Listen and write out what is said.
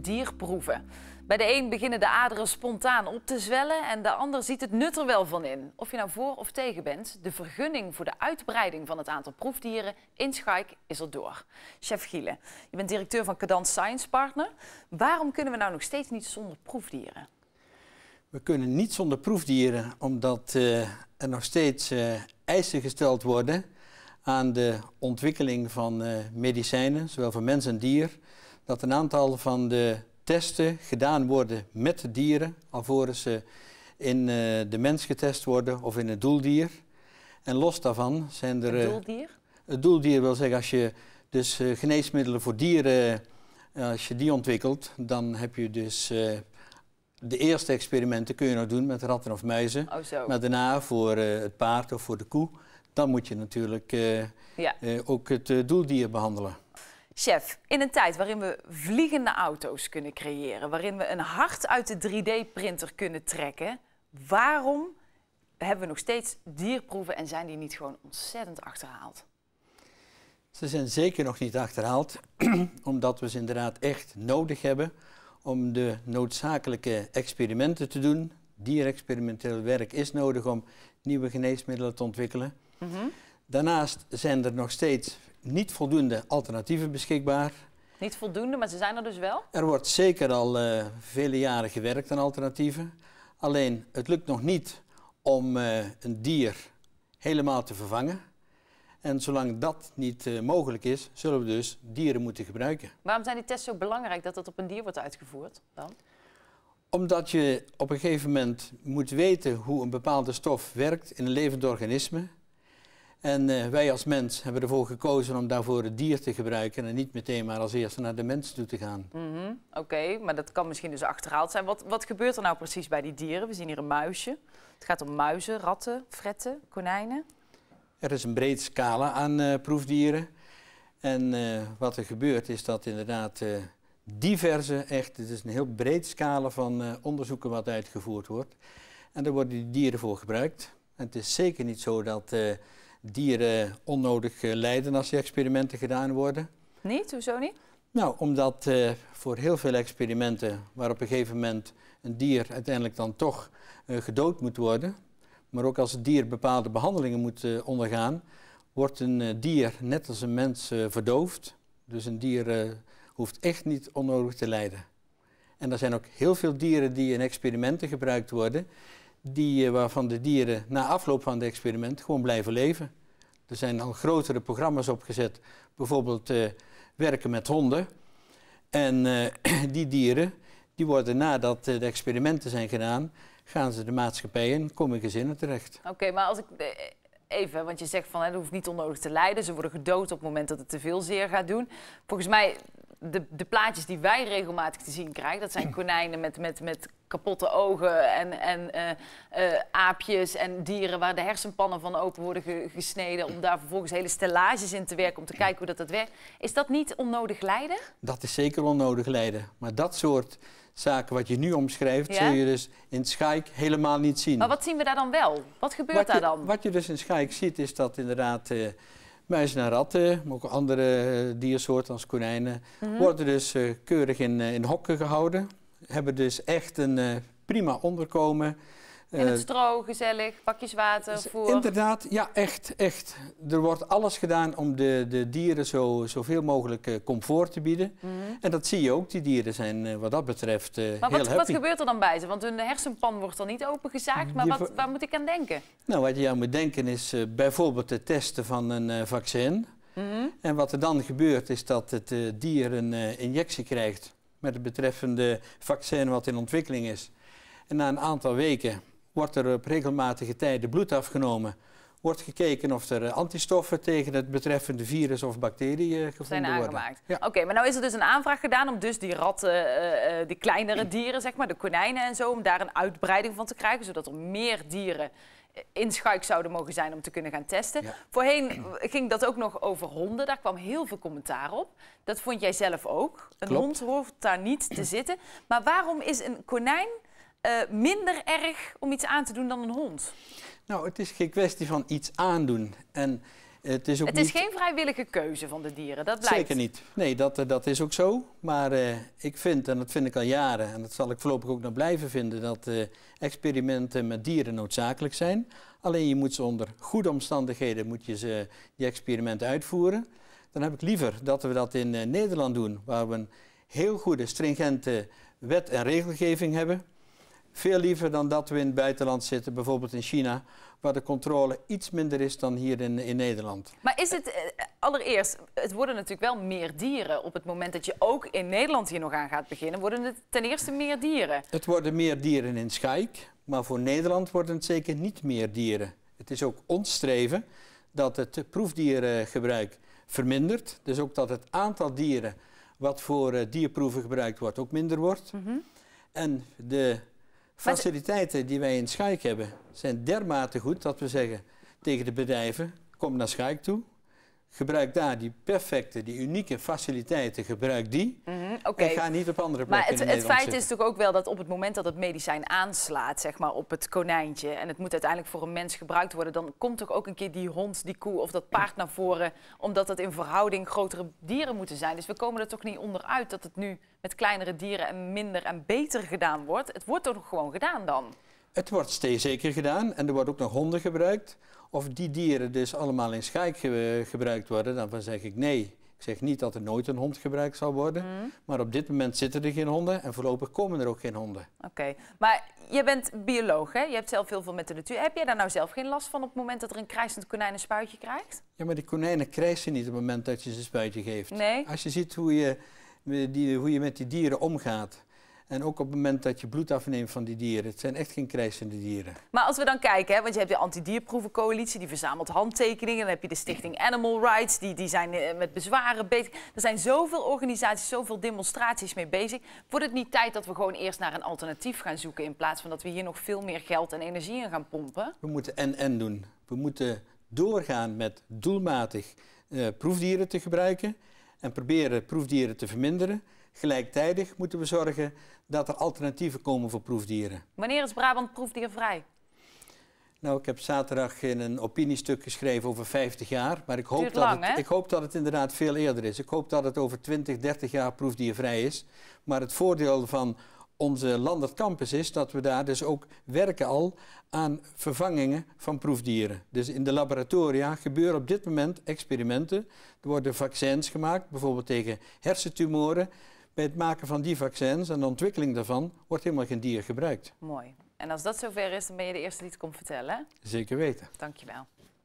Dierproeven. Bij de een beginnen de aderen spontaan op te zwellen en de ander ziet het nut er wel van in. Of je nou voor of tegen bent, de vergunning voor de uitbreiding van het aantal proefdieren in Schaik is er door. Chef Gielen, je bent directeur van Cadence Science Partner. Waarom kunnen we nou nog steeds niet zonder proefdieren? We kunnen niet zonder proefdieren omdat eh, er nog steeds eh, eisen gesteld worden aan de ontwikkeling van eh, medicijnen, zowel voor mens en dier dat een aantal van de testen gedaan worden met de dieren, alvorens ze in eh, de mens getest worden of in het doeldier. En los daarvan zijn er... Het eh, doeldier? Het doeldier wil zeggen, als je dus eh, geneesmiddelen voor dieren, als je die ontwikkelt, dan heb je dus de eerste experimenten kun je nog doen met ratten of muizen. Oh, maar daarna voor het paard of voor de koe, dan moet je natuurlijk ook het doeldier behandelen. Chef, in een tijd waarin we vliegende auto's kunnen creëren, waarin we een hart uit de 3D-printer kunnen trekken, waarom hebben we nog steeds dierproeven en zijn die niet gewoon ontzettend achterhaald? Ze zijn zeker nog niet achterhaald, omdat we ze inderdaad echt nodig hebben om de noodzakelijke experimenten te doen. Dierexperimenteel werk is nodig om nieuwe geneesmiddelen te ontwikkelen. Mm Daarnaast zijn er nog steeds niet voldoende alternatieven beschikbaar. Niet voldoende, maar ze zijn er dus wel? Er wordt zeker al eh, vele jaren gewerkt aan alternatieven. Alleen het lukt nog niet om eh, een dier helemaal te vervangen. En zolang dat niet eh, mogelijk is, zullen we dus dieren moeten gebruiken. Waarom zijn die tests zo belangrijk dat dat op een dier wordt uitgevoerd dan? Omdat je op een gegeven moment moet weten hoe een bepaalde stof werkt in een levend organisme. En eh, wij als mens hebben ervoor gekozen om daarvoor het dier te gebruiken en niet meteen maar als eerste naar de mens toe te gaan. Mhm, oké, maar dat kan misschien dus achterhaald zijn. Wat, wat gebeurt er nou precies bij die dieren? We zien hier een muisje. Het gaat om muizen, ratten, fretten, konijnen. Er is een breed scala aan eh, proefdieren. En eh, wat er gebeurt is dat inderdaad diverse, echt, het is een heel breed scala van onderzoeken wat uitgevoerd wordt. En daar worden die dieren voor gebruikt. En het is zeker niet zo dat dieren onnodig eh, lijden als die experimenten gedaan worden. Niet? Hoezo niet? Nou, omdat eh, voor heel veel experimenten waar op een gegeven moment een dier uiteindelijk dan toch eh, gedood moet worden, maar ook als het dier bepaalde behandelingen moet ondergaan, wordt een dier net als een mens verdoofd. Dus een dier hoeft echt niet onnodig te lijden. En er zijn ook heel veel dieren die in experimenten gebruikt worden, die, eh, waarvan de dieren na afloop van het experiment gewoon blijven leven. Er zijn al grotere programma's opgezet, bijvoorbeeld eh, werken met honden. En eh, die dieren, die worden nadat de experimenten zijn gedaan, gaan ze de maatschappij in, komen gezinnen terecht. Oké, maar als ik even, want je zegt van het hoeft niet onnodig te lijden. Ze worden gedood op het moment dat het te veel zeer gaat doen. Volgens mij de, de plaatjes die wij regelmatig te zien krijgen, dat zijn konijnen met, met, met kapotte ogen en, en eh, eh, aapjes en dieren waar de hersenpannen van open worden gesneden. Om daar vervolgens hele stellages in te werken om te kijken hoe dat, dat werkt. Is dat niet onnodig lijden? Dat is zeker onnodig lijden. Maar dat soort zaken wat je nu omschrijft, zul je dus in Schaik helemaal niet zien. Maar wat zien we daar dan wel? Wat gebeurt daar dan? Wat je dus in Schaik ziet, is dat inderdaad. Eh, Muizen en ratten, maar ook andere eh, diersoorten als konijnen, mhm. worden dus eh, keurig in, eh, in hokken gehouden. Hebben dus echt een prima onderkomen. In het eh, stro, gezellig, pakjes water, voer. Inderdaad, ja, echt, echt. Er wordt alles gedaan om de, de dieren zo, zoveel mogelijk eh, comfort te bieden. Mhm. En dat zie je ook, die dieren zijn eh, wat dat betreft maar heel wat, Maar wat gebeurt er dan bij ze? Want hun hersenpan wordt dan niet opengezaagd, maar wat, waar moet ik aan denken? Nou, wat je aan moet denken is bijvoorbeeld het testen van een vaccin. Mhm. En wat er dan gebeurt is dat het dier een injectie krijgt met het betreffende vaccin wat in ontwikkeling is. En na een aantal weken wordt er op regelmatige tijden bloed afgenomen. Wordt gekeken of er antistoffen tegen het betreffende virus of bacteriën gevonden Zijn worden. aangemaakt. Oké, maar nou is er dus een aanvraag gedaan om dus die ratten, eh, eh, die kleinere dieren, zeg maar, de konijnen en zo, om daar een uitbreiding van te krijgen, zodat er meer dieren eh, in schuik zouden mogen zijn om te kunnen gaan testen. Voorheen ging dat ook nog over honden. Daar kwam heel veel commentaar op. Dat vond jij zelf ook. Een hond hoort daar niet te zitten. Maar waarom is een konijn eh, minder erg om iets aan te doen dan een hond? Nou, het is geen kwestie van iets aandoen. En het is, ook het is geen vrijwillige keuze van de dieren, dat blijkt. Zeker niet. Nee, dat, eh, dat is ook zo. Maar eh, ik vind, en dat vind ik al jaren, en dat zal ik voorlopig ook nog blijven vinden, dat experimenten met dieren noodzakelijk zijn. Alleen je moet ze onder goede omstandigheden moet je ze, die experimenten uitvoeren. Dan heb ik liever dat we dat in Nederland doen, waar we een heel goede, stringente wet en regelgeving hebben veel liever dan dat we in het buitenland zitten, bijvoorbeeld in China, waar de controle iets minder is dan hier in, in Nederland. Maar is het, eh, allereerst, het worden natuurlijk wel meer dieren. Op het moment dat je ook in Nederland hier nog aan gaat beginnen, worden het ten eerste meer dieren. Het worden meer dieren in Schaik, maar voor Nederland worden het zeker niet meer dieren. Het is ook ons streven dat het proefdierengebruik vermindert. Dus ook dat het aantal dieren wat voor eh, dierproeven gebruikt wordt ook minder wordt. Mhm. En de Faciliteiten die wij in Schaik hebben zijn dermate goed dat we zeggen tegen de bedrijven, kom naar Schaik toe, gebruik daar die perfecte, die unieke faciliteiten, gebruik die. Mhm, en ga niet op andere plekken Maar het, feit is natuurlijk ook wel dat op het moment dat het medicijn aanslaat, zeg maar, op het konijntje... en het moet uiteindelijk voor een mens gebruikt worden... dan komt toch ook een keer die hond, die koe of dat paard naar voren... omdat het in verhouding grotere dieren moeten zijn. Dus we komen er toch niet onderuit dat het nu met kleinere dieren... en minder en beter gedaan wordt. Het wordt toch gewoon gedaan dan? Het wordt steeds zeker gedaan en er wordt ook nog honden gebruikt. Of die dieren dus allemaal in schijk gebruikt worden, dan zeg ik nee. Ik zeg niet dat er nooit een hond gebruikt zal worden. Mhm. Maar op dit moment zitten er geen honden en voorlopig komen er ook geen honden. Oké, maar je bent bioloog, hè? Je hebt zelf heel veel met de natuur. Heb jij daar nou zelf geen last van op het moment dat er een krijsend konijn een spuitje krijgt? Ja, maar die konijnen krijsen niet op het moment dat je ze een spuitje geeft. Nee. Als je ziet hoe je, die, hoe je met die dieren omgaat. En ook op het moment dat je bloed afneemt van die dieren. Het zijn echt geen krijsende dieren. Maar als we dan kijken, hè, want je hebt de Antidierproevencoalitie, die verzamelt handtekeningen. Dan heb je de Stichting Animal Rights, die, die zijn eh, met bezwaren bezig. Er zijn zoveel organisaties, zoveel demonstraties mee bezig. Wordt het niet tijd dat we gewoon eerst naar een alternatief gaan zoeken... in plaats van dat we hier nog veel meer geld en energie in gaan pompen? We moeten en-en doen. We moeten doorgaan met doelmatig eh, proefdieren te gebruiken... en proberen proefdieren te verminderen... Gelijktijdig moeten we zorgen dat er alternatieven komen voor proefdieren. Wanneer is Brabant proefdiervrij? Nou, ik heb zaterdag in een opiniestuk geschreven over 50 jaar. Maar ik hoop, dat, lang, het, ik hoop dat het inderdaad veel eerder is. Ik hoop dat het over 20, 30 jaar proefdiervrij is. Maar het voordeel van onze Landert Campus is dat we daar dus ook werken al aan vervangingen van proefdieren. Dus in de laboratoria gebeuren op dit moment experimenten. Er worden vaccins gemaakt, bijvoorbeeld tegen hersentumoren bij het maken van die vaccins en de ontwikkeling daarvan wordt helemaal geen dier gebruikt. Mooi. En als dat zover is, dan ben je de eerste die het komt vertellen. Zeker weten. Dankjewel.